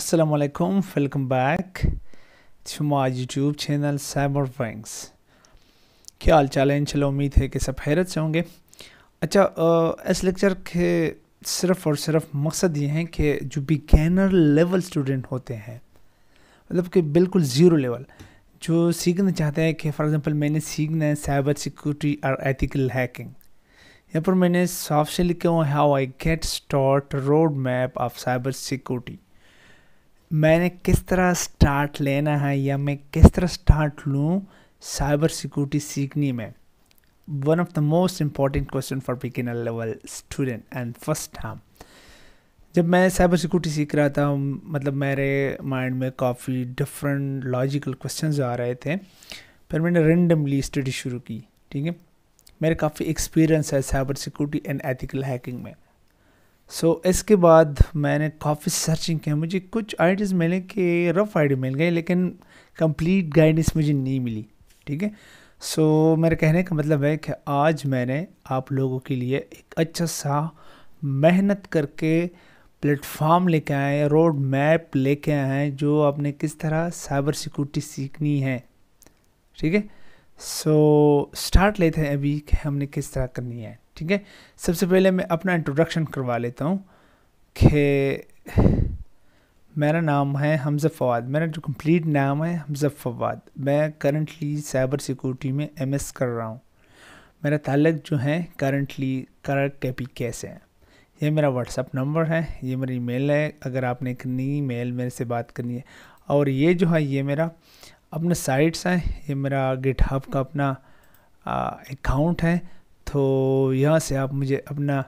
Assalamualaikum, welcome back to my YouTube channel Cyber Wings. क्या हाल चाल है इन चलो उम्मीद है कि सब हैरत से होंगे अच्छा आ, इस लेक्चर के सिर्फ़ और सिर्फ मकसद ये हैं कि जो बिगेनर लेवल स्टूडेंट होते हैं मतलब कि बिल्कुल ज़ीरो लेवल जो सीखना चाहते हैं कि फॉर एग्ज़ाम्पल मैंने सीखना है साइबर सिक्योरिटी और एथिकल हैकिंग यहाँ पर मैंने सॉफ्ट से लिखे हुआ how I get start road map of cyber security मैंने किस तरह स्टार्ट लेना है या मैं किस तरह स्टार्ट लूँ साइबर सिक्योरिटी सीखने में one of the most important question for beginner level student and first time जब मैं साइबर सिक्योरिटी सीख रहा था मतलब मेरे माइंड में काफ़ी डिफरेंट लॉजिकल क्वेश्चंस आ रहे थे फिर मैंने रेंडमली स्टडी शुरू की ठीक है मेरे काफ़ी एक्सपीरियंस है cyber security and ethical hacking में सो so, इसके बाद मैंने काफ़ी सर्चिंग किया मुझे कुछ आइडियाज़ मिले कि रफ आइडिया मिल गए लेकिन कंप्लीट गाइडेंस मुझे नहीं मिली ठीक है सो मेरे कहने का मतलब है कि आज मैंने आप लोगों के लिए एक अच्छा सा मेहनत करके प्लेटफॉर्म लेके आए हैं रोड मैप लेके आए हैं जो आपने किस तरह साइबर सिक्योरिटी सीखनी है ठीक है सो स्टार्ट लेते हैं अभी कि हमने किस तरह करनी है ठीक है सबसे पहले मैं अपना इंट्रोडक्शन करवा लेता हूँ कि मेरा नाम है हमज़ा फवाद मेरा जो कंप्लीट नाम है हमज़ा फवाद मैं करंटली साइबर सिक्योरिटी में एमएस कर रहा हूँ मेरा ताल्लक जो है करंटली कर कैपी कैसे है ये मेरा व्हाट्सअप नंबर है ये मेरी ईमेल है अगर आपने नई मेल मेरे से बात करनी है और ये जो है ये मेरा अपना साइट्स हैं ये मेरा गिटहब का अपना अकाउंट है तो यहाँ से आप मुझे अपना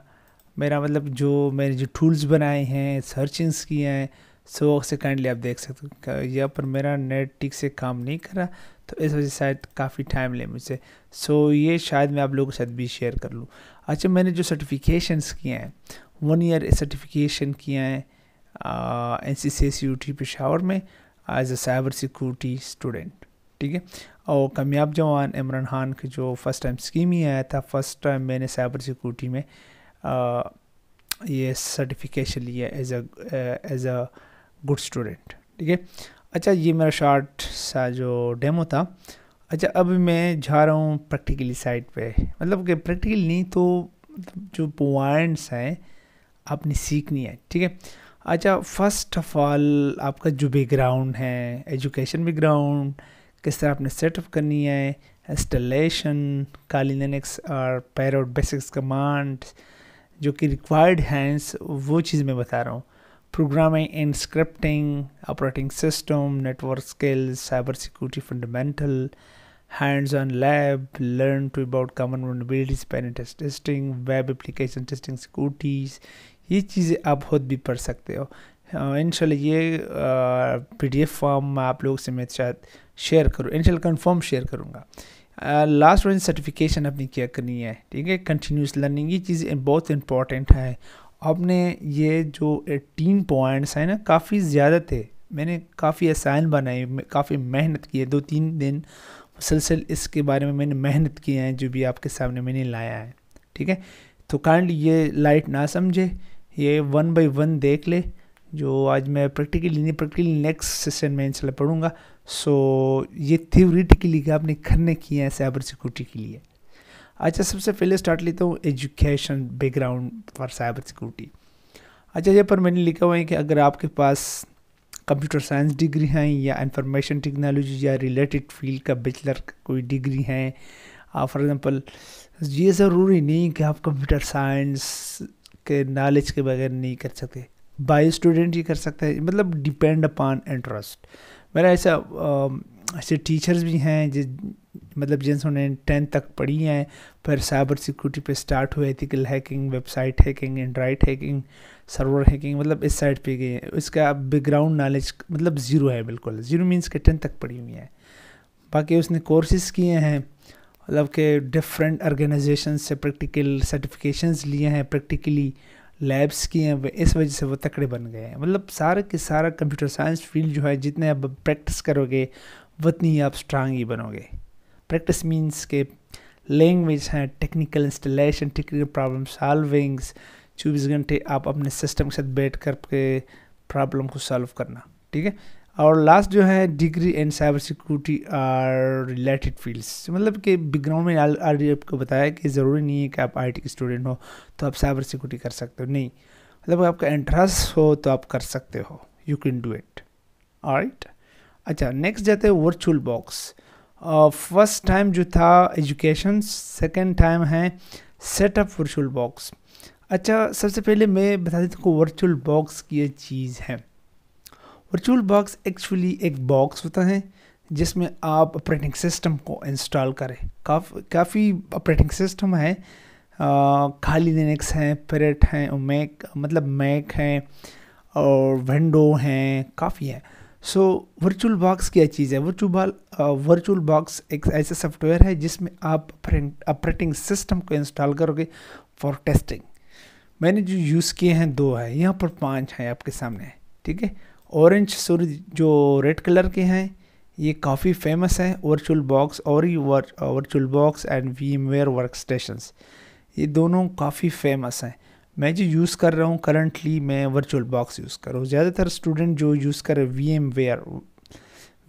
मेरा मतलब जो मैंने जो टूल्स बनाए हैं सर्चिंग्स किए हैं सो से काइंडली आप देख सकते हो यहाँ पर मेरा नेट ठीक से काम नहीं करा तो इस वजह से शायद काफ़ी टाइम ले मुझसे सो so, ये शायद मैं आप लोगों के साथ भी शेयर कर लूँ अच्छा मैंने जो सर्टिफिकेशंस किए हैं वन ईयर सर्टिफिकेशन किए हैं N C C C U T Peshawar में as a cyber security student ठीक है और कामयाब जवान इमरान खान के जो फर्स्ट टाइम स्कीम ही आया था फर्स्ट टाइम मैंने साइबर सिक्योरिटी में आ, ये सर्टिफिकेशन लिया as a as a good student ठीक है अच्छा ये मेरा शॉर्ट सा जो डेमो था अच्छा अब मैं जा रहा हूँ प्रैक्टिकली साइड पे मतलब कि प्रैक्टिकली नहीं तो जो पॉइंट्स हैं आपने सीखनी है ठीक है अच्छा फर्स्ट ऑफ ऑल आपका जो बैकग्राउंड है एजुकेशन बैकग्राउंड किस तरह आपने सेटअप करनी है इंस्टॉलेशन काली लिनक्स और पैरो बेसिक्स कमांड जो कि रिक्वायर्ड हैंड्स वो चीज़ मैं बता रहा हूँ programming and scripting operating system network skills cyber security fundamental hands on lab learn to about common vulnerabilities penetration testing web application testing securities ये चीज़ें आप खुद भी पढ़ सकते हो इन हाँ, ये पी डी एफ फॉर्म मैं आप लोगों से मैं शायद शेयर करूँ इन कन्फर्म शेयर करूँगा लास्ट वन सर्टिफिकेशन अपनी क्या करनी है ठीक है कंटिन्यूस लर्निंग ये चीज़ बहुत इंपॉर्टेंट है आपने ये जो एटीन पॉइंट्स हैं ना काफ़ी ज़्यादा थे मैंने काफ़ी आसान बनाए काफ़ी मेहनत की है दो तीन दिन मुसलसल इसके बारे में मैंने मेहनत की है जो भी आपके सामने मैंने लाया है ठीक है तो काइंडली ये लाइट ना समझे ये वन बाई वन देख ले जो आज मैं प्रैक्टिकली नहीं प्रैक्टिकली नेक्स्ट सेशन में इंशाल्लाह पढ़ूंगा सो ये थियोरिटिकली आपने करने किए हैं साइबर सिक्योरिटी के लिए अच्छा सबसे पहले स्टार्ट लेता हूँ education background for cyber security अच्छा यहाँ पर मैंने लिखा हुआ है कि अगर आपके पास कंप्यूटर साइंस डिग्री हैं या इंफॉर्मेशन टेक्नोलॉजी या रिलेटेड फील्ड का बैचलर कोई डिग्री है फॉर एग्ज़ाम्पल ये ज़रूरी नहीं कि आप कंप्यूटर साइंस के नॉलेज के बगैर नहीं कर सकते बाय स्टूडेंट ही कर सकता है मतलब डिपेंड अपॉन इंटरेस्ट मेरा ऐसा ऐसे टीचर्स भी हैं जिस मतलब जिन्होंने टेंथ तक पढ़ी हैं फिर साइबर सिक्योरिटी पे स्टार्ट हुए ethical hacking website hacking android hacking server hacking मतलब इस साइड पे गए हैं इसका बैकग्राउंड नॉलेज मतलब ज़ीरो है बिल्कुल ज़ीरो मीन्स के टेंथ तक पढ़ी हुई है बाकी उसने कोर्सेज किए हैं मतलब के डिफरेंट ऑर्गेनाइजेशन से प्रैक्टिकल सर्टिफिकेशंस लिए हैं प्रैक्टिकली लैब्स किए हैं इस वजह से वो तकड़े बन गए हैं मतलब सारा के सारा कंप्यूटर साइंस फील्ड जो है जितने आप प्रैक्टिस करोगे उतनी आप स्ट्रांग ही बनोगे प्रैक्टिस मीन्स के लैंग्वेज हैं technical installation technical problem solvings चौबीस घंटे आप अपने सिस्टम के साथ बैठ कर के प्रॉब्लम को सॉल्व करना ठीक है और लास्ट जो है degree and cyber security are related fields मतलब कि बिग्राउंड में आलरेडी आपको बताया कि ज़रूरी नहीं है कि आप आईटी स्टूडेंट हो तो आप साइबर सिक्योरिटी कर सकते हो नहीं मतलब आपका इंटरेस्ट हो तो आप कर सकते हो you can do it right अच्छा नेक्स्ट जाते हैं वर्चुअल बॉक्स फर्स्ट टाइम जो था एजुकेशन सेकेंड टाइम है सेटअप वर्चुअल बॉक्स अच्छा सबसे पहले मैं बता देता हूँ वर्चुअल बॉक्स की चीज़ है वर्चुअल बॉक्स एक्चुअली एक बॉक्स होता है जिसमें आप ऑपरेटिंग सिस्टम को इंस्टॉल करें काफ काफ़ी ऑपरेटिंग सिस्टम है खाली लिनक्स हैं पेरेट हैं मैक मतलब मैक हैं और विंडो मतलब हैं काफ़ी हैं सो वर्चुअल बॉक्स क्या चीज़ है वर्चुअल वर्चुअल बॉक्स एक ऐसा सॉफ्टवेयर है जिसमें आप ऑपरेटिंग सिस्टम को इंस्टॉल करोगे फॉर टेस्टिंग मैंने जो यूज़ किए हैं दो है यहाँ पर पांच हैं आपके सामने ठीक है ऑरेंज सूर्य जो रेड कलर के हैं ये काफ़ी फेमस हैं वर्चुअल बॉक्स और ही virtual box and VMware workstation ये दोनों काफ़ी फेमस हैं मैं जो यूज़ कर रहा हूँ करंटली मैं वर्चुअल बॉक्स यूज़ कर रहा हूँ ज़्यादातर स्टूडेंट जो यूज़ कर रहे वी एम वेयर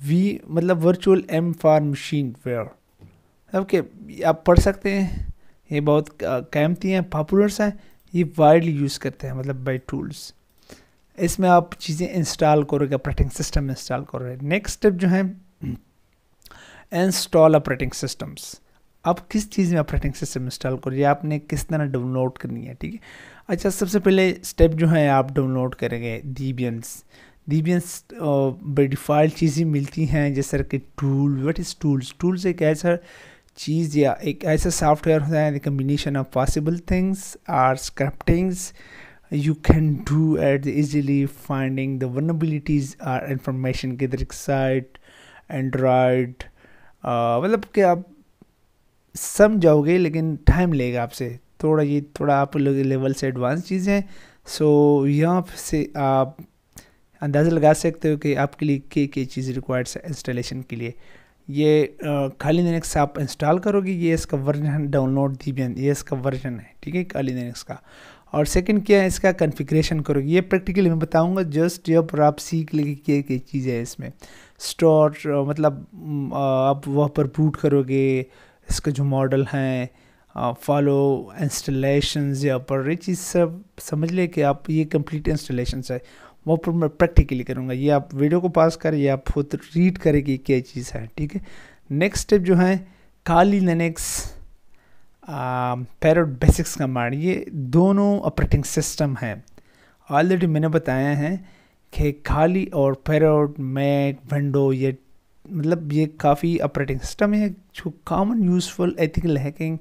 वी मतलब virtual M for machine ware okay आप पढ़ सकते हैं ये बहुत क़ैमती हैं पॉपुलर्स हैं ये वाइडली यूज़ करते हैं मतलब बाई टूल्स इसमें आप चीज़ें इंस्टॉल करोगे ऑपरेटिंग सिस्टम इंस्टॉल करोगे नेक्स्ट स्टेप जो है इंस्टॉल ऑपरेटिंग सिस्टम्स आप किस चीज़ में ऑपरेटिंग सिस्टम इंस्टॉल करोगे आपने किस तरह डाउनलोड करनी है ठीक है अच्छा सबसे पहले स्टेप जो है आप डाउनलोड करेंगे डीबियंस डीबियंस बाई डिफ़ॉल्ट चीज़ें मिलती हैं जैसे कि tool what is tools tools एक ऐसा चीज़ या एक ऐसा सॉफ्टवेयर होता है combination of possible things are scriptings you can do at easily finding the vulnerabilities are information के तरह साइट एंड्रॉयड मतलब कि आप समझाओगे लेकिन टाइम लेगा आपसे थोड़ा ये थोड़ा आप लोग लेवल से एडवांस चीज़ हैं सो यहाँ से आप अंदाज़ा लगा सकते हो कि आपके लिए क्या क्या चीज़ रिक्वायर्ड है इंस्टॉलेशन के लिए ये खाली लिनक्स आप इंस्टॉल करोगे ये इसका वर्जन डाउनलोड दी दीबियन ये इसका वर्जन है ठीक है खाली लिनक्स का और सेकंड क्या है इसका कन्फिग्रेशन करोगे ये प्रैक्टिकली मैं बताऊंगा जस्ट जब आप सीख लेंगे क्या क्या चीज़ है इसमें स्टोर मतलब आप वहाँ पर बूट करोगे इसका जो मॉडल हैं फॉलो इंस्टॉलेशन या पर ये चीज़ सब समझ लें कि आप ये कंप्लीट इंस्टॉलेशन है वह पर मैं प्रैक्टिकली करूँगा ये आप वीडियो को पास करें या आप खुद रीड करें कि क्या चीज़ है ठीक है नेक्स्ट स्टेप जो है काली नैनिक्स पैरोड बेसिक्स कमांड ये दोनों ऑपरेटिंग सिस्टम हैं ऑलरेडी मैंने बताया है कि खाली और पैरोड मैक विंडो ये मतलब ये काफ़ी ऑपरेटिंग सिस्टम है जो common useful ethical hacking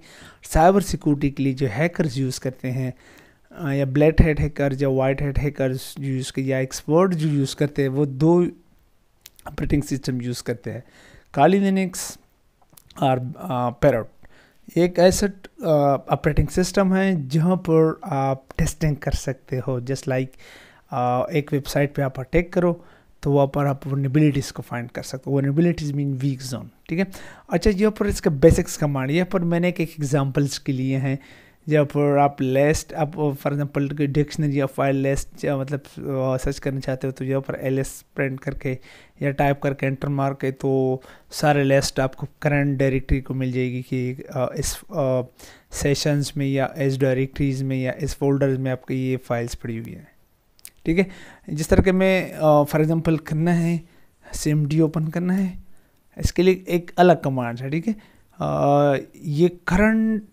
cyber security के लिए जो हैकर्स यूज़ करते हैं uh, या ब्लैक हेड हैकर या वाइट हेड हैकर्स जो यूज़ या एक्सपर्ट जो यूज़ करते हैं वो दो ऑपरेटिंग सिस्टम यूज़ करते हैं काली लिनक्स और पैरोड uh, एक ऐसा ऑपरेटिंग सिस्टम है जहाँ पर आप टेस्टिंग कर सकते हो जस्ट लाइक एक वेबसाइट पे आप अटैक करो तो वहाँ पर आप वर्नेबिलिटीज़ को फाइंड कर सकते हो वर्नेबिलिटीज़ मीन वीक जोन ठीक है अच्छा यहाँ पर इसका बेसिक्स कमांड यहाँ पर मैंने एक एग्जाम्पल्स के लिए हैं या फिर आप लेस्ट आप फॉर एग्जांपल डिक्शनरी या फाइल लेस्ट मतलब सर्च करना चाहते हो तो यहाँ पर एल एस प्रिंट करके या टाइप करके एंटर मार के तो सारे लेस्ट आपको करंट डायरेक्टरी को मिल जाएगी कि इस सेशंस में या इस डायरेक्टरीज़ में या इस फोल्डर्स में आपकी ये फाइल्स पड़ी हुई हैं ठीक है जिस तरह के मैं फॉर एग्ज़ाम्पल करना है सिम डी ओपन करना है इसके लिए एक अलग कमांड है ठीक है ये करंट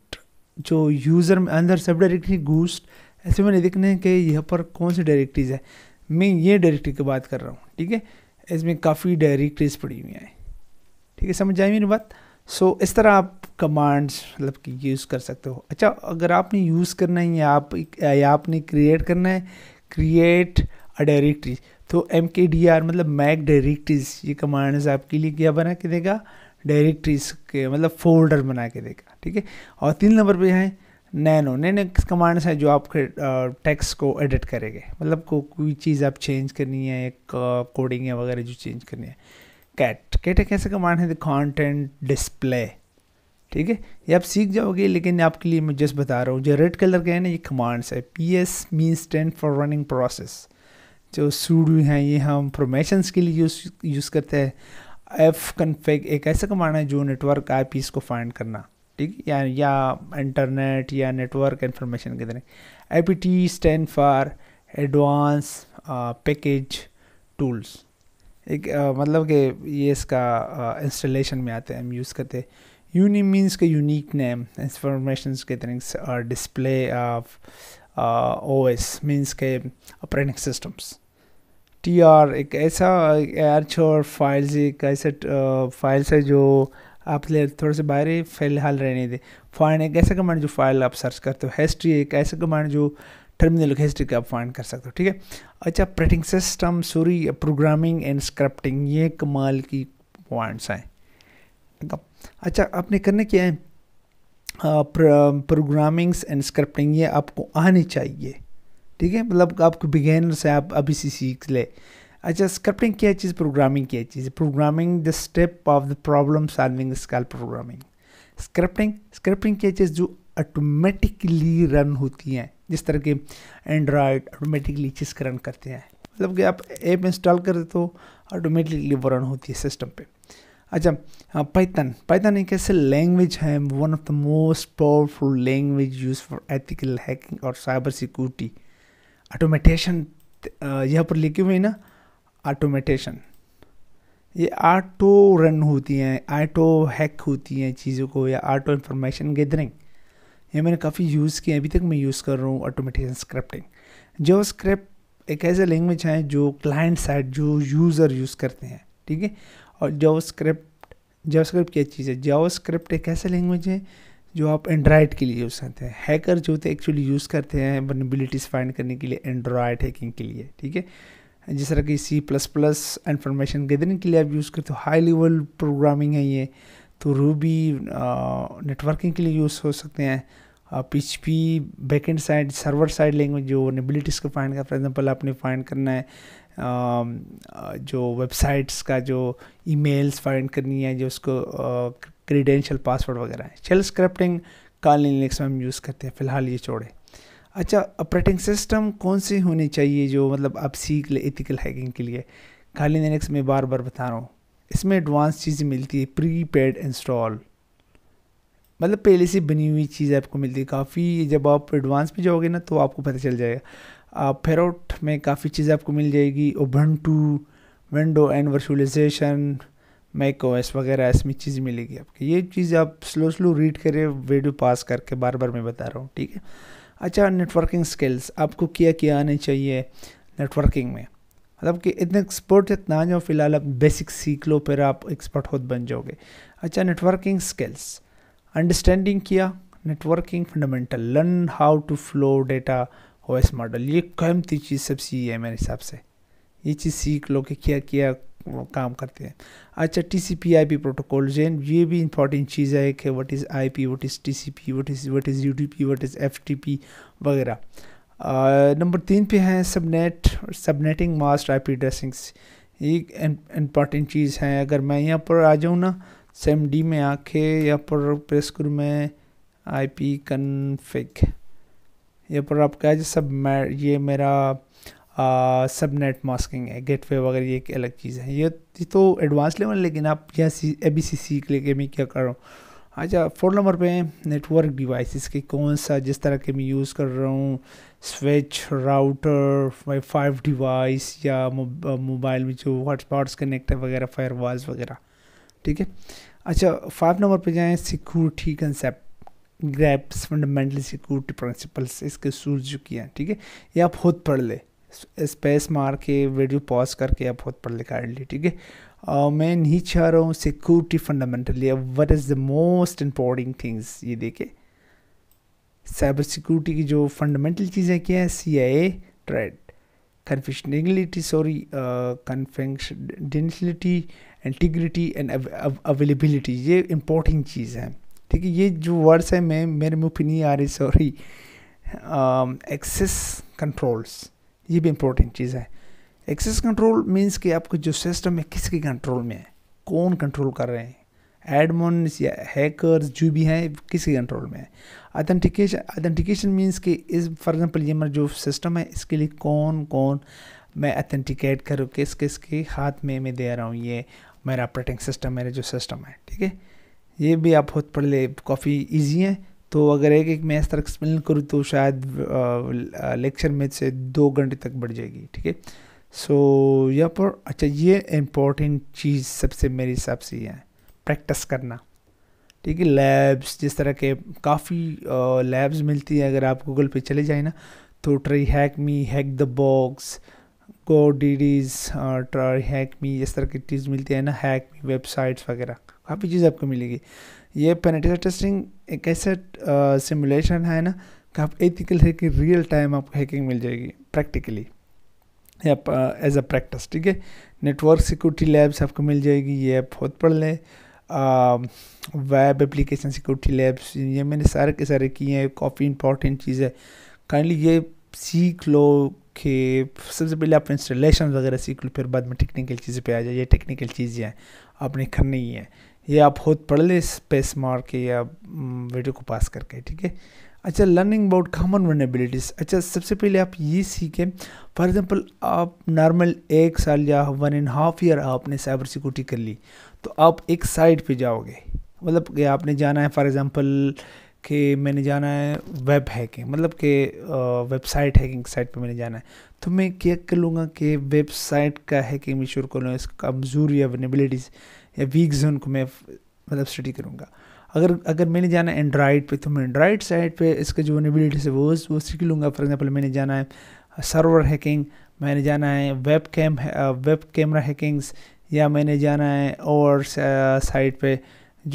जो यूज़र में अंदर सब डायरेक्टरी गूस्ट ऐसे मैंने देखना है कि यहाँ पर कौन सी डायरेक्टरीज है मैं ये डायरेक्टरी की बात कर रहा हूँ ठीक है इसमें काफ़ी डायरेक्टरीज पड़ी हुई हैं ठीक है समझ आई मेरी बात सो इस तरह आप कमांड्स मतलब कि यूज़ कर सकते हो अच्छा अगर आपने यूज़ करना है या आप या आपने क्रिएट करना है क्रिएट अ डायरेक्टरी तो एम के डी आर मतलब मैक डायरेक्टरीज ये कमांड्स आपके लिए क्या बना के देगा डायरेक्टरीज के मतलब फोल्डर बना के देगा ठीक है और तीन नंबर पे है नैनो नैनो कमांड्स हैं जो आपके टेक्स्ट को एडिट करेंगे मतलब को कोई चीज़ आप चेंज करनी है एक कोडिंग है वगैरह जो चेंज करनी है कैट कैट एक ऐसे कमांड है द कॉन्टेंट डिस्प्ले ठीक है ये आप सीख जाओगे लेकिन आपके लिए मैं जस्ट बता रहा हूँ जो रेड कलर के हैं ना ये कमांड्स है P S mean stand for running process जो सूडू हैं ये हम इंफॉर्मेशंस के लिए यूज़ यूज़ करते हैं एफ कन्फेक एक ऐसा कमांड है जो नेटवर्क आई को फाइंड करना ठीक या या इंटरनेट या नेटवर्क इंफॉर्मेशन के तरह I P T stand for advance package tools एक uh, मतलब कि ये इसका इंस्टॉलेशन uh, में आते हैं हम यूज़ करते हैं यूनी मीन्स के यूनिक नेम इंफॉर्मेशन के तरह display of O S means के ऑपरेटिंग सिस्टम्स टी आर एक ऐसा एर्च और फाइल्स एक ऐसे फाइल्स है जो आप थोड़े से बाहर फ़िलहाल रहने दें फाइंड एक ऐसा कमांड जो फाइल आप सर्च करते हो हिस्ट्री एक ऐसा कमांड जो टर्मिनल हिस्ट्री का आप फाइंड कर सकते हो ठीक है अच्छा printing system sorry programming and scripting ये कमाल की पॉइंट्स हैं अच्छा आपने करने क्या है प्रोग्रामिंग्स एंड स्क्रप्टिंग ये आपको आनी चाहिए ठीक है मतलब आपको बिगेनर से आप अभी से सीख ले अच्छा स्क्रिप्टिंग क्या चीज़ प्रोग्रामिंग क्या चीज़ programming the step of the problem solving skill programming scripting scripting क्या चीज़ जो ऑटोमेटिकली रन होती हैं जिस तरह के एंड्रॉयड ऑटोमेटिकली चीज़ रन करते हैं मतलब कि आप ऐप इंस्टॉल कर देते हो ऑटोमेटिकली वो रन होती है सिस्टम पे अच्छा पाइथन हाँ, पाइथन एक ऐसे लैंग्वेज है one of the most powerful language use for ethical hacking और साइबर सिक्योरिटी ऑटोमेटेशन यहाँ पर लिखे हुए ना ऑटोमेटेशन ये ऑटो रन होती हैं ऑटो हैक होती हैं चीज़ों को या ऑटो इन्फॉर्मेशन गैदरिंग ये मैंने काफ़ी यूज़ किए अभी तक मैं यूज़ कर रहा हूँ ऑटोमेटेशन स्क्रिप्टिंग जो स्क्रिप्ट एक ऐसा लैंग्वेज है जो क्लाइंट साइड जो यूज़र यूज़ करते हैं ठीक है और जो स्क्रिप्ट जो स्क्रिप्ट क्या चीज़ है जो स्क्रिप्ट एक ऐसा लैंग्वेज है जो आप एंड्रॉयड के लिए यूज़ करते हैं हैकर जो होते हैं एक्चुअली यूज़ करते हैं वनबिलिटीज फाइंड करने के लिए एंड्रॉयड हैकिंग के लिए ठीक है जिस तरह की C plus plus information gathering के लिए आप यूज़ करते हो हाई लेवल प्रोग्रामिंग है ये तो रूबी नेटवर्किंग के लिए यूज़ हो सकते हैं PHP backend side server side language जो नेबिलिटीज़ को फाइंड कर फॉर एग्जांपल आपने फाइंड करना है जो वेबसाइट्स का जो ईमेल्स फाइंड करनी है जो उसको क्रीडेंशियल पासवर्ड वगैरह है चल स्क्रिप्टिंग काल लिनक्स में हम यूज़ करते हैं फ़िलहाल ये छोड़ें अच्छा ऑपरेटिंग सिस्टम कौन सी होनी चाहिए जो मतलब आप सीख ले एथिकल हैकिंग के लिए खाली लिनक्स में बार बार बता रहा हूँ इसमें एडवांस चीज़ें मिलती है प्री पेड इंस्टॉल मतलब पहले से बनी हुई चीज़ आपको मिलती है काफ़ी जब आप एडवांस में जाओगे ना तो आपको पता चल जाएगा आप फेरोट में काफ़ी चीज़ें आपको मिल जाएगी two window and virtualization Mac OS वगैरह इसमें चीज़ मिलेगी आपको ये चीज़ आप स्लो स्लो रीड करें वीडियो पास करके बार बार मैं बता रहा हूँ ठीक है अच्छा नेटवर्किंग स्किल्स आपको क्या क्या आने चाहिए नेटवर्किंग में मतलब कि इतने एक्सपर्ट इतना ना जाओ फिलहाल आप बेसिक सीख लो फिर आप एक्सपर्ट खुद बन जाओगे अच्छा नेटवर्किंग स्किल्स अंडरस्टैंडिंग किया networking fundamental learn how to flow data O model ये क़ैमती चीज़ सब सी है मेरे हिसाब से ये चीज़ सीख लो कि क्या क्या काम करते हैं अच्छा T C P I P protocol जैन ये भी इंपॉर्टेंट चीज़ है कि what is I P what is T C P what is what is U D P what is F T P वगैरह नंबर तीन पे हैं subnet subnetting mask I P addressing ये इम्पॉर्टेंट चीज़ है अगर मैं यहाँ पर आ जाऊँ ना सेम डी में आके यहाँ पर प्रेस करूँ मैं आई पी कन्फिक यहाँ पर आप कह सब ये मेरा सबनेट नेट मास्किंग है गेटवे वगैरह ये एक अलग चीज़ है ये तो एडवांस लेवल लेकिन आप यहाँ सी ए बी सी सीख लेके मैं क्या कर रहा हूँ अच्छा फोर नंबर पे नेटवर्क डिवाइसेस के कौन सा जिस तरह के मैं यूज़ कर रहा हूँ switch router wifi device या मोबाइल में जो हॉटस्पॉट्स कनेक्ट है वगैरह फायरवॉल्स वगैरह ठीक है अच्छा फाइव नंबर पे जाएँ security concept grasps fundamental security principles इसके सूर्ज किया ठीक है ये आप खुद पढ़ ले स्पेस मार के वीडियो पॉज करके आप खुद पढ़ लिखा लिए ठीक है uh, मैं नहीं चाह रहा हूँ security fundamentally what is the most important things ये देखे साइबर सिक्योरिटी की जो फंडामेंटल चीज़ें क्या है C I A triad confidentiality sorry confidentiality integrity and availability ये इम्पोर्टेंट चीज़ है ठीक है ये जो वर्ड्स हैं मैं मेरे मुँह पर नहीं आ रही सॉरी एक्सेस कंट्रोल्स ये भी इम्पोर्टेंट चीज़ है एक्सेस कंट्रोल मीन्स कि आपके जो सिस्टम है किसके कंट्रोल में है कौन कंट्रोल कर रहे हैं एडमोन या हैकर जो भी हैं किसके कंट्रोल में है अथेंटिकेशन अथेंटिकेशन मीन्स कि इस फॉर एग्जांपल ये मेरा जो सिस्टम है इसके लिए कौन कौन मैं अथेंटिकेट करूँ किस किस के हाथ में मैं दे रहा हूँ ये मेरा ऑपरेटिंग सिस्टम मेरा जो सिस्टम है ठीक है ये भी आप बहुत ले काफ़ी ईजी हैं तो अगर एक एक मैं इस तरह एक्सप्लेन करूँ तो शायद लेक्चर में से दो घंटे तक बढ़ जाएगी ठीक है सो यहाँ पर अच्छा ये इम्पोर्टेंट चीज़ सबसे मेरे हिसाब से है प्रैक्टिस करना ठीक है लैब्स जिस तरह के काफ़ी लैब्स मिलती हैं अगर आप गूगल पे चले जाए ना तो try hack me hack the box go डीडीज ट्राई हैक मी इस तरह की चीज़ मिलती है ना हैक मी वेबसाइट्स वगैरह काफ़ी चीज़ आपको मिलेगी ये पेनेटिकल टेस्टिंग एक ऐसा सिमुलेशन uh, है ना कि आप एथिकल है कि रियल टाइम आपको हैकिंग मिल जाएगी प्रैक्टिकली या एज अ प्रैक्टिस ठीक है नेटवर्क सिक्योरिटी लैब्स आपको मिल जाएगी ये आप बहुत पढ़ लें वेब एप्लीकेशन सिक्योरिटी लैब्स ये मैंने सारे के सारे किए हैं काफ़ी इंपॉर्टेंट चीज़ है काइंडली ये सीख लो कि सबसे पहले आप इंस्टॉलेशन वगैरह सीख लो फिर बाद में टेक्निकल चीज़ें पे आ जाए ये टेक्निकल चीज़ें हैं आपने करनी ही है ये आप खुद पढ़ लें स्पेस मार के या वीडियो को पास करके ठीक है अच्छा लर्निंग अबाउट कॉमन वर्नेबिलिटीज़ अच्छा सबसे पहले आप ये सीखें फॉर एग्ज़ाम्पल आप नॉर्मल एक साल या वन एंड हाफ ईयर आपने साइबर सिक्योरिटी कर ली तो आप एक साइड पे जाओगे मतलब कि आपने जाना है फॉर एग्ज़ाम्पल कि मैंने जाना है वेब हैकिंग मतलब कि वेबसाइट हैकिंग साइट पे मैंने जाना है तो मैं क्या कर लूँगा कि वेबसाइट का हैकिंग भी शुरू कर लूँगा इसका कमज़ोर या वनेबिलिटीज़ या वीक जोन को मैं मतलब स्टडी करूँगा अगर अगर मैंने जाना है एंड्राइड पर तो मैं एंड्राइड साइट पर इसका जो वनेबिलिटीज़ है वो वो सीख लूँगा फॉर एग्ज़ाम्पल मैंने जाना है सर्वर हैकिंग मैंने जाना है web cam web camera hackings या मैंने जाना है और साइट पे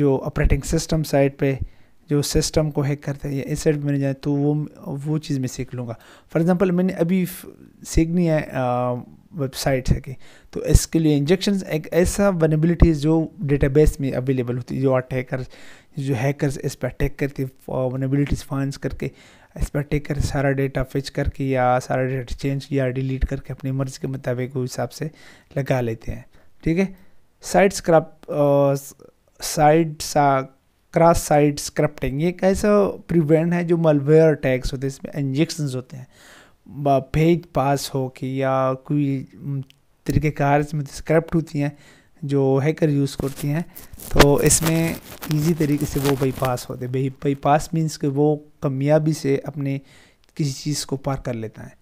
जो ऑपरेटिंग सिस्टम साइट पे जो सिस्टम को हैक करते हैं या एसेट जाए तो वो वो चीज़ मैं सीख लूँगा फॉर एग्ज़ाम्पल मैंने अभी सीखनी है वेबसाइट है कि तो इसके लिए इंजेक्शन एक ऐसा वनेबिलिटी जो डेटाबेस में अवेलेबल होती है जो आर्ट हैकर जो हैकर इस पर अटैक करके वनेबिलिटीज फाइंस करके इस पर अटैक कर सारा डेटा फिच करके या सारा डेटा चेंज या डिलीट करके अपनी मर्ज़ी के मुताबिक हिसाब से लगा लेते हैं ठीक है साइट्स स्क्रैप साइट सा क्रॉस साइट स्क्रप्टिंग ये एक ऐसा प्रिवेंट है जो मलवेयर अटैक्स होते हैं इसमें इंजेक्शन होते हैं पेज पास हो के या कोई तरीक़ेकार इसमें स्क्रिप्ट होती हैं जो हैकर यूज़ करती हैं तो इसमें इजी तरीके से वो पास होते हैं पास मीन्स कि वो कामयाबी से अपने किसी चीज़ को पार कर लेता है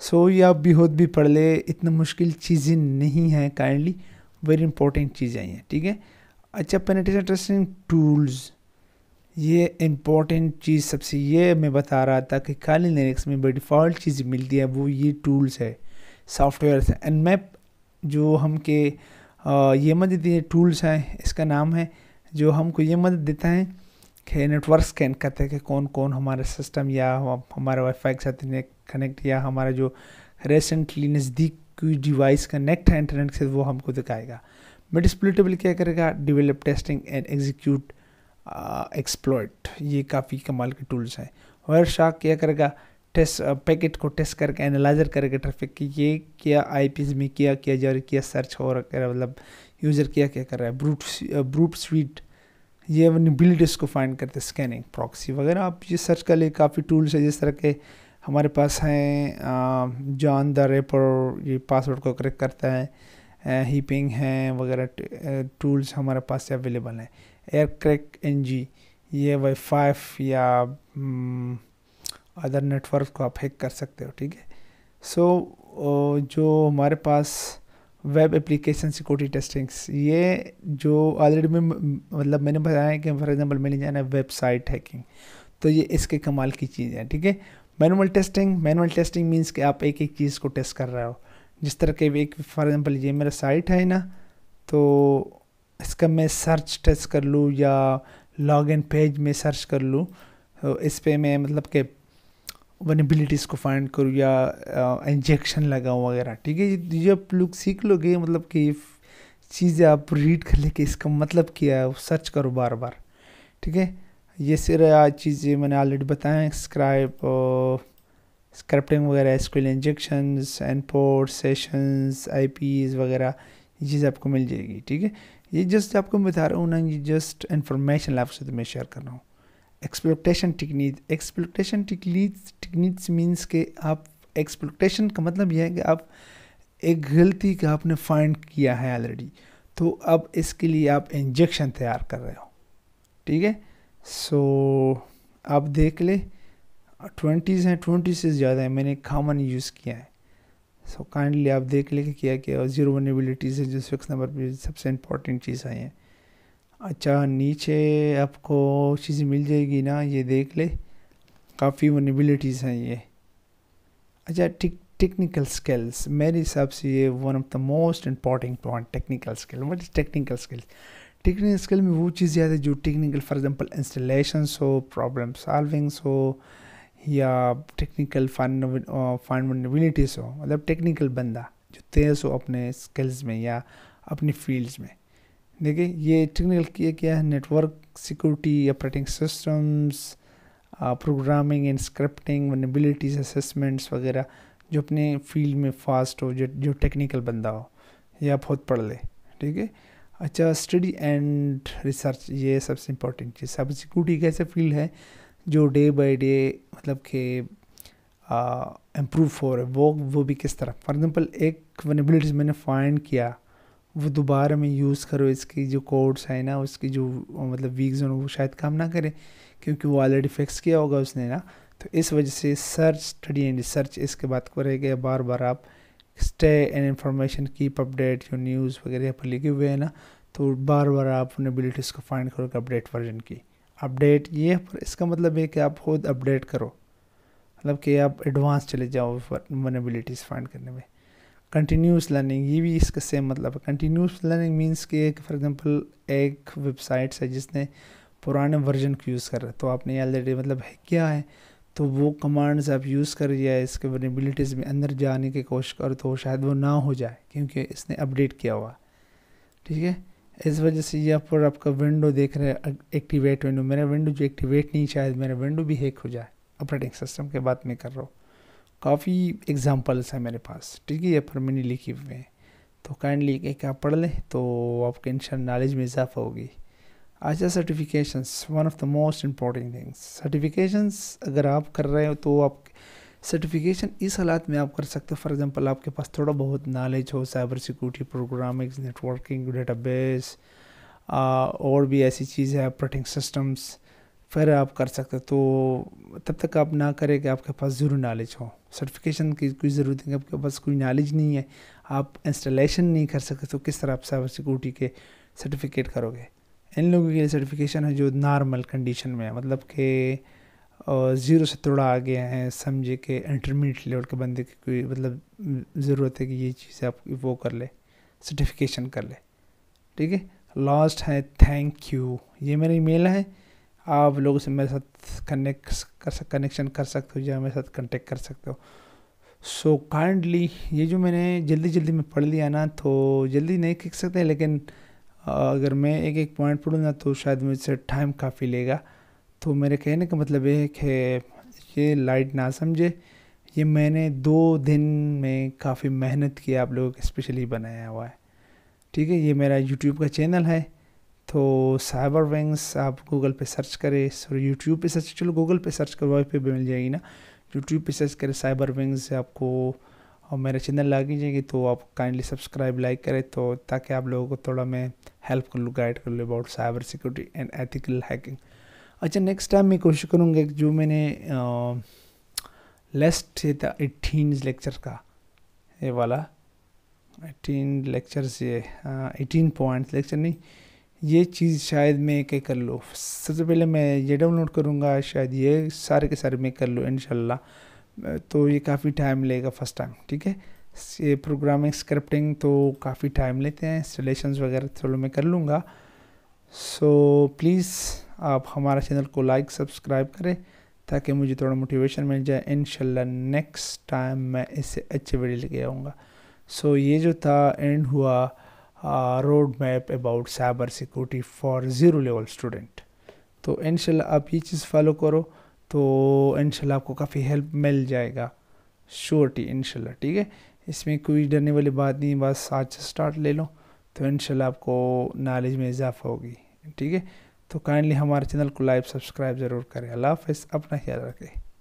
सो so, ये आप बेहद भी पढ़ ले इतना मुश्किल चीज़ें नहीं हैं काइंडली वेरी इंपॉर्टेंट चीज़ें हैं ठीक है अच्छा पेनेटेशन टेस्टिंग टूल्स ये इम्पॉर्टेंट चीज़ सबसे ये मैं बता रहा था कि खाली लिनक्स में बड़ी डिफ़ॉल्ट चीज़ मिलती है वो ये टूल्स है सॉफ्टवेयर है एंड मैप जो हम के ये मदद देती है टूल्स हैं इसका नाम है जो हमको ये मदद देता है कि नेटवर्क स्कैन करते हैं कि कौन कौन हमारा सिस्टम या हमारे वाईफाई के साथ कनेक्ट या हमारा जो रेसेंटली नज़दीक कोई डिवाइस कनेक्ट है इंटरनेट से वो हमको दिखाएगा मैं स्प्लिटेबल क्या करेगा develop testing and execute exploit uh, ये काफ़ी कमाल के टूल्स हैं हर शार्क क्या करेगा टेस्ट पैकेट uh, को टेस्ट करके एनालाइजर करेगा ट्रैफिक की ये क्या आई में क्या किया जा रहा है क्या सर्च हो रहा है मतलब यूज़र क्या क्या कर रहा है ब्रूट ब्रूट स्वीट ये अपनी बिल्डर्स को फाइंड करते स्कैनिंग प्रॉक्सी वगैरह आप ये सर्च कर लिए काफ़ी टूल्स है जिस तरह के हमारे पास हैं जॉन द रेपर ये पासवर्ड को करेक्ट करता है हीपिंग uh, है वगैरह टूल्स हमारे पास अवेलेबल हैं एयरक्रैक एन जी ये वाई फाइव या अदर mm, नेटवर्क को आप हैक कर सकते हो ठीक है सो जो हमारे पास वेब एप्लीकेशन सिक्योरिटी टेस्टिंग्स ये जो ऑलरेडी में मतलब मैंने बताया कि फॉर एग्जांपल मैंने जाना है वेबसाइट हैकिंग तो ये इसके कमाल की चीज़ है ठीक है manual testing manual testing means कि आप एक एक चीज़ को टेस्ट कर रहे हो जिस तरह के एक फॉर एग्जांपल ये मेरा साइट है ना तो इसका मैं सर्च टच कर लूँ या लॉगिन पेज में सर्च कर लूँ तो इस पर मैं मतलब के वनबिलिटीज़ को फाइंड करूँ या इंजेक्शन लगाऊँ वगैरह ठीक है ये आप लोग सीख लोगे मतलब कि चीज़ें आप रीड कर लेके इसका मतलब क्या है सर्च करो बार बार ठीक है ये सारा चीज़ें मैंने ऑलरेडी बताएं स्क्राइप स्क्रिप्टिंग वगैरह स्कूल इंजेक्शन एनपोर्ट सेशंस आईपीज वगैरह ये चीज़ आपको मिल जाएगी ठीक है ये जस्ट आपको मैं बता रहा हूँ ना ये जस्ट इन्फॉर्मेशन आपके साथ मैं शेयर कर रहा हूँ exploitation technique exploitation technique technique means के आप एक्सप्लोटेशन का मतलब यह है कि आप एक गलती का आपने फाइंड किया है ऑलरेडी तो अब इसके लिए आप इंजेक्शन तैयार कर रहे हो ठीक है सो आप देख ले ट्वेंटीज़ हैं ट्वेंटी से ज़्यादा है मैंने कॉमन यूज़ किया है सो काइंडली आप देख लेके किया कि ज़ीरो वनेबिलिटीज़ है जो सिक्स नंबर पर सबसे इम्पोर्टेंट चीज़ आई है अच्छा नीचे आपको चीज़ें मिल जाएगी ना ये देख ले काफ़ी वनेबिलिटीज़ हैं ये अच्छा टिक टेक्निकल स्किल्स मेरे हिसाब से ये one of the most important point technical skill what is technical skills technical skill में वो चीज़ याद है जो टेक्निकल फॉर एग्जांपल इंस्टॉलेशंस हो प्रॉब्लम सॉल्विंग्स हो या टेक्निकल फाइन फाइनविलिटीज़ हो मतलब टेक्निकल बंदा जो तेज हो अपने स्किल्स में या अपनी फील्ड्स में देखिए ये टेक्निकल किया क्या है network security operating systems programming and scripting vulnerabilities assessments वगैरह जो अपने फील्ड में फास्ट हो जो जो टेक्निकल बंदा हो या बहुत पढ़ ले ठीक है अच्छा स्टडी एंड रिसर्च ये सबसे इंपॉर्टेंट चीज़ साइबर सिक्योरिटी एक ऐसा फील्ड है जो डे बाई डे मतलब कि इम्प्रूव हो रहे वो वो भी किस तरह फॉर एग्ज़ाम्पल एक वनेबिलिटीज मैंने फाइंड किया वो दोबारा में यूज़ करो इसकी जो कोड्स है ना उसकी जो मतलब वीक हैं वो शायद काम ना करे क्योंकि वो ऑलरेडी फिक्स किया होगा उसने ना तो इस वजह से सर्च स्टडी एंड रिसर्च इसके बाद को रहेगा बार बार आप stay and information keep update जो न्यूज़ वगैरह पर लिखे हुए हैं ना तो बार बार आप अपने बिलिटीज़ को फाइंड करोगे अपडेट वर्जन की अपडेट ये इसका मतलब है कि आप खुद अपडेट करो मतलब कि आप एडवांस चले जाओ वनबिलिटीज़ फाइंड करने में कंटिन्यूस लर्निंग ये भी इसका सेम मतलब है कंटिन्यूस लर्निंग मीन्स कि फॉर एग्जांपल एक वेबसाइट्स है जिसने पुराने वर्जन को यूज़ कर रहा तो आपने ऑलरेडी मतलब है क्या है तो वो कमांड्स आप यूज़ कर या इसके वनेबिलिटीज़ में अंदर जाने की कोशिश करो तो शायद वो ना हो जाए क्योंकि इसने अपडेट किया हुआ ठीक है इस वजह से ये पर आपका विंडो देख रहे हैं एक्टिवेट विंडो मेरा विंडो जो एक्टिवेट नहीं शायद मेरा विंडो भी हैक हो जाए ऑपरेटिंग सिस्टम के बाद में कर रहा हूँ काफ़ी एग्जांपल्स हैं मेरे पास ठीक है ये पर मैंने लिखी हुए हैं तो काइंडली एक आप पढ़ लें तो आपके इन नॉलेज में इजाफा होगी अच्छा certifications one of the most important things certifications अगर आप कर रहे हो तो आप सर्टिफिकेशन इस हालात में आप कर सकते हो फॉर एग्जांपल आपके पास थोड़ा बहुत नॉलेज हो cyber security programming networking database और भी ऐसी चीज़ है ऑपरेटिंग सिस्टम्स फिर आप कर सकते हो तो तब तक आप ना करें कि आपके पास ज़रूर नॉलेज हो सर्टिफिकेशन की कोई ज़रूरत नहीं आपके पास कोई नॉलेज नहीं है आप इंस्टॉलेशन नहीं कर सकते तो किस तरह आप साइबर सिक्योरिटी के सर्टिफिकेट करोगे इन लोगों के लिए सर्टिफिकेशन है जो नॉर्मल कंडीशन में है मतलब कि और ज़ीरो से थोड़ा आगे हैं समझे कि इंटरमीडिएट लेवल के बंदे की कोई मतलब ज़रूरत है कि ये चीज़ आप वो कर ले सर्टिफिकेशन कर ले ठीक है लास्ट है थैंक यू ये मेरा ईमेल है आप लोगों से मेरे साथ कनेक्ट कर कनेक्शन कर सकते हो या मेरे साथ कनेक्ट कर सकते हो सो so, काइंडली ये जो मैंने जल्दी जल्दी में पढ़ लिया ना तो जल्दी नहीं कर सकते लेकिन अगर मैं एक एक पॉइंट पढ़ूँ ना तो शायद मुझसे टाइम काफ़ी लेगा तो मेरे कहने का मतलब ये है कि ये लाइट ना समझे ये मैंने दो दिन में काफ़ी मेहनत की आप लोगों के स्पेशली बनाया हुआ है ठीक है ये मेरा यूट्यूब का चैनल है तो साइबर विंग्स आप गूगल पे सर्च करें सॉरी यूट्यूब पे सर्च चलो गूगल पे सर्च वाई पे भी मिल जाएगी ना यूट्यूब पे सर्च करें साइबर विंग्स आपको और मेरा चैनल आ जाएगी तो आप काइंडली सब्सक्राइब लाइक करें तो ताकि आप लोगों को थोड़ा मैं हेल्प कर लूँ गाइड कर लूँ about cyber security and ethical hacking अच्छा नेक्स्ट टाइम मैं कोशिश करूँगा जो मैंने लेस्ट से था एटीन लेक्चर का ये वाला एटीन लेक्चर से एटीन पॉइंट लेक्चर नहीं ये चीज़ शायद मैं एक कर लूँ सबसे पहले मैं ये डाउनलोड करूँगा शायद ये सारे के सारे मैं कर लूँ इन तो ये काफ़ी टाइम लेगा फर्स्ट टाइम ठीक है ये प्रोग्रामिंग स्क्रिप्टिंग तो काफ़ी टाइम लेते हैं इंस्टॉलेशंस वगैरह थोड़ा मैं कर लूँगा सो so, प्लीज़ आप हमारा चैनल को लाइक सब्सक्राइब करें ताकि मुझे थोड़ा मोटिवेशन मिल जाए इन नेक्स्ट टाइम मैं इससे अच्छे वीडियो लेके आऊँगा सो so, ये जो था एंड हुआ road map about cyber security for zero level student तो इन आप ये चीज़ फॉलो करो तो इन आपको काफ़ी हेल्प मिल जाएगा श्योरटी इनशाला ठीक है इसमें कोई डरने वाली बात नहीं बस आज से स्टार्ट ले लो तो इन आपको नॉलेज में इजाफा होगी ठीक है तो काइंडली हमारे चैनल को लाइव सब्सक्राइब ज़रूर करें अल्लाह हाफ अपना ख्याल रखें